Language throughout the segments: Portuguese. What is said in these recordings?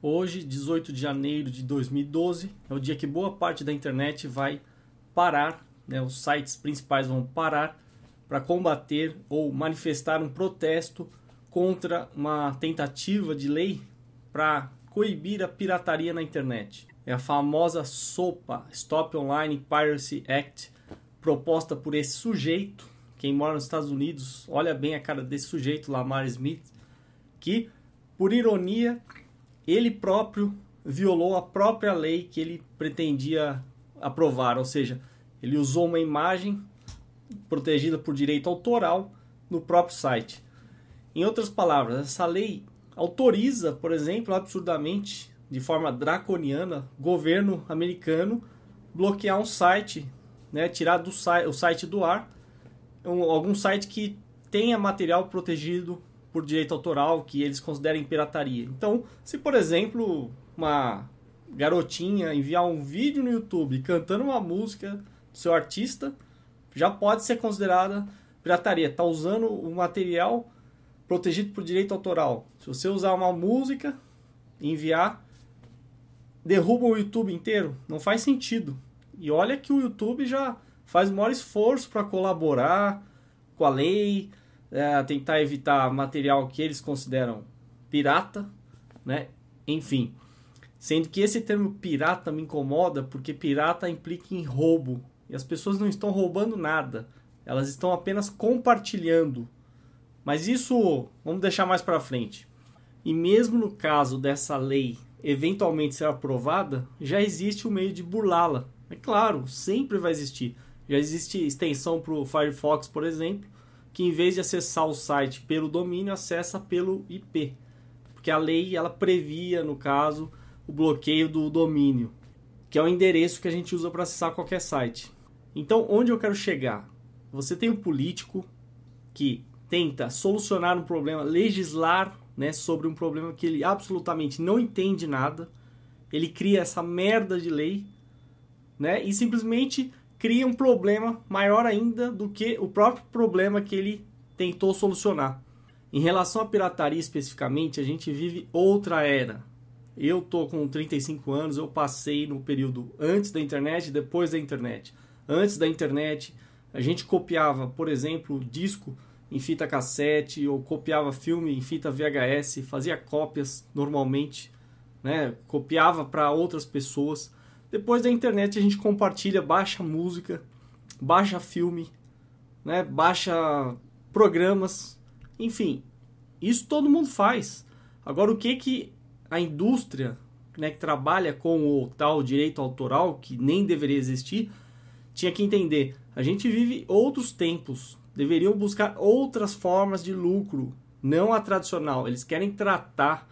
Hoje, 18 de janeiro de 2012, é o dia que boa parte da internet vai parar, né? os sites principais vão parar para combater ou manifestar um protesto contra uma tentativa de lei para coibir a pirataria na internet. É a famosa SOPA, Stop Online Piracy Act, proposta por esse sujeito. Quem mora nos Estados Unidos, olha bem a cara desse sujeito, Lamar Smith, que, por ironia, ele próprio violou a própria lei que ele pretendia aprovar, ou seja, ele usou uma imagem protegida por direito autoral no próprio site. Em outras palavras, essa lei autoriza, por exemplo, absurdamente, de forma draconiana, governo americano bloquear um site, né, tirar do, o site do ar, um, algum site que tenha material protegido por direito autoral que eles considerem pirataria. Então, se por exemplo, uma garotinha enviar um vídeo no YouTube cantando uma música do seu artista, já pode ser considerada pirataria. Está usando o um material protegido por direito autoral. Se você usar uma música e enviar, derruba o YouTube inteiro. Não faz sentido. E olha que o YouTube já faz o maior esforço para colaborar com a lei, é, tentar evitar material que eles consideram pirata, né? Enfim, sendo que esse termo pirata me incomoda porque pirata implica em roubo e as pessoas não estão roubando nada, elas estão apenas compartilhando. Mas isso vamos deixar mais para frente. E mesmo no caso dessa lei eventualmente ser aprovada, já existe o um meio de burlá-la. É claro, sempre vai existir. Já existe extensão para o Firefox, por exemplo, que em vez de acessar o site pelo domínio, acessa pelo IP. Porque a lei ela previa, no caso, o bloqueio do domínio, que é o endereço que a gente usa para acessar qualquer site. Então, onde eu quero chegar? Você tem um político que tenta solucionar um problema, legislar né, sobre um problema que ele absolutamente não entende nada, ele cria essa merda de lei né, e simplesmente cria um problema maior ainda do que o próprio problema que ele tentou solucionar. Em relação à pirataria especificamente, a gente vive outra era. Eu tô com 35 anos, eu passei no período antes da internet e depois da internet. Antes da internet, a gente copiava, por exemplo, disco em fita cassete ou copiava filme em fita VHS, fazia cópias normalmente, né? Copiava para outras pessoas. Depois da internet a gente compartilha, baixa música, baixa filme, né? baixa programas, enfim, isso todo mundo faz. Agora o que que a indústria né, que trabalha com o tal direito autoral, que nem deveria existir, tinha que entender. A gente vive outros tempos, deveriam buscar outras formas de lucro, não a tradicional. Eles querem tratar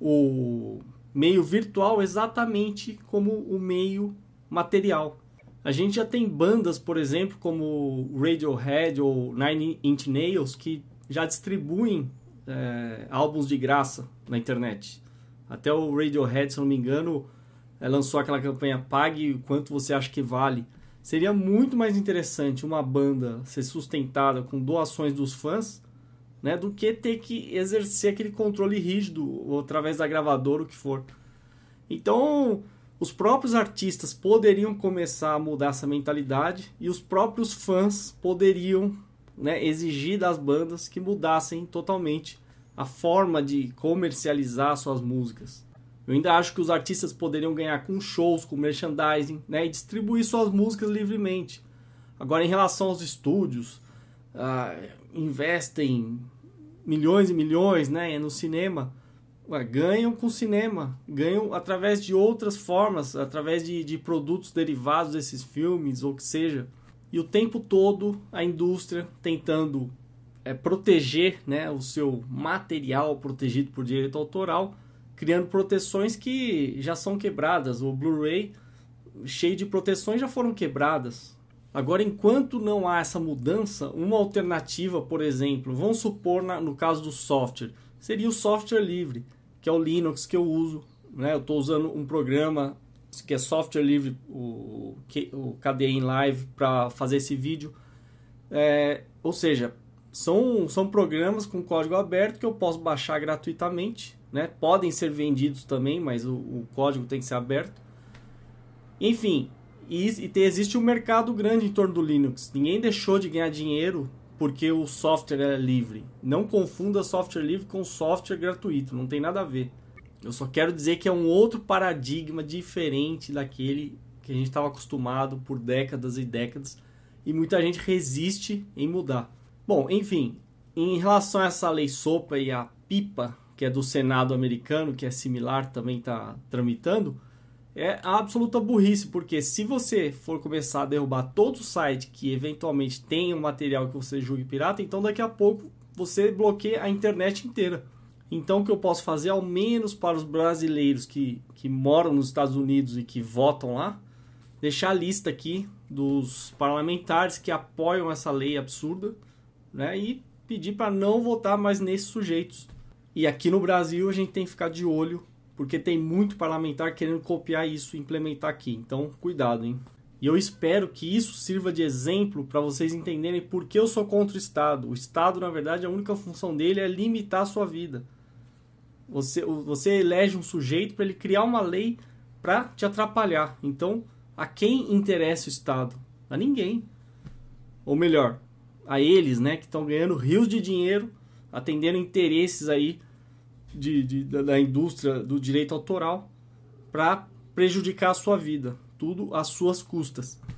o meio virtual exatamente como o meio material. A gente já tem bandas, por exemplo, como Radiohead ou Nine Inch Nails, que já distribuem é, álbuns de graça na internet. Até o Radiohead, se não me engano, eh, lançou aquela campanha Pague quanto você acha que vale. Seria muito mais interessante uma banda ser sustentada com doações dos fãs né? Do que ter que exercer aquele controle rígido ou através da gravadora, o que for. Então, os próprios artistas poderiam começar a mudar essa mentalidade e os próprios fãs poderiam né, exigir das bandas que mudassem totalmente a forma de comercializar suas músicas. Eu ainda acho que os artistas poderiam ganhar com shows, com merchandising né, e distribuir suas músicas livremente. Agora, em relação aos estúdios, ah, investem milhões e milhões né, no cinema, ah, ganham com cinema, ganham através de outras formas, através de, de produtos derivados desses filmes, ou que seja. E o tempo todo a indústria tentando é, proteger né, o seu material protegido por direito autoral, criando proteções que já são quebradas. O Blu-ray, cheio de proteções, já foram quebradas. Agora, enquanto não há essa mudança, uma alternativa, por exemplo, vamos supor na, no caso do software, seria o software livre, que é o Linux que eu uso. Né? Eu estou usando um programa que é software livre, o, o KDE Live, para fazer esse vídeo. É, ou seja, são, são programas com código aberto que eu posso baixar gratuitamente. Né? Podem ser vendidos também, mas o, o código tem que ser aberto. Enfim, e, e existe um mercado grande em torno do Linux. Ninguém deixou de ganhar dinheiro porque o software é livre. Não confunda software livre com software gratuito, não tem nada a ver. Eu só quero dizer que é um outro paradigma diferente daquele que a gente estava acostumado por décadas e décadas e muita gente resiste em mudar. Bom, enfim, em relação a essa lei sopa e a pipa, que é do Senado americano, que é similar, também está tramitando, é a absoluta burrice, porque se você for começar a derrubar todo o site que eventualmente tem um material que você julgue pirata, então daqui a pouco você bloqueia a internet inteira. Então, o que eu posso fazer, ao menos para os brasileiros que, que moram nos Estados Unidos e que votam lá, deixar a lista aqui dos parlamentares que apoiam essa lei absurda né, e pedir para não votar mais nesses sujeitos. E aqui no Brasil, a gente tem que ficar de olho porque tem muito parlamentar querendo copiar isso e implementar aqui. Então, cuidado, hein? E eu espero que isso sirva de exemplo para vocês entenderem por que eu sou contra o Estado. O Estado, na verdade, a única função dele é limitar a sua vida. Você, você elege um sujeito para ele criar uma lei para te atrapalhar. Então, a quem interessa o Estado? A ninguém. Ou melhor, a eles, né, que estão ganhando rios de dinheiro, atendendo interesses aí de, de, da indústria do direito autoral para prejudicar a sua vida, tudo às suas custas.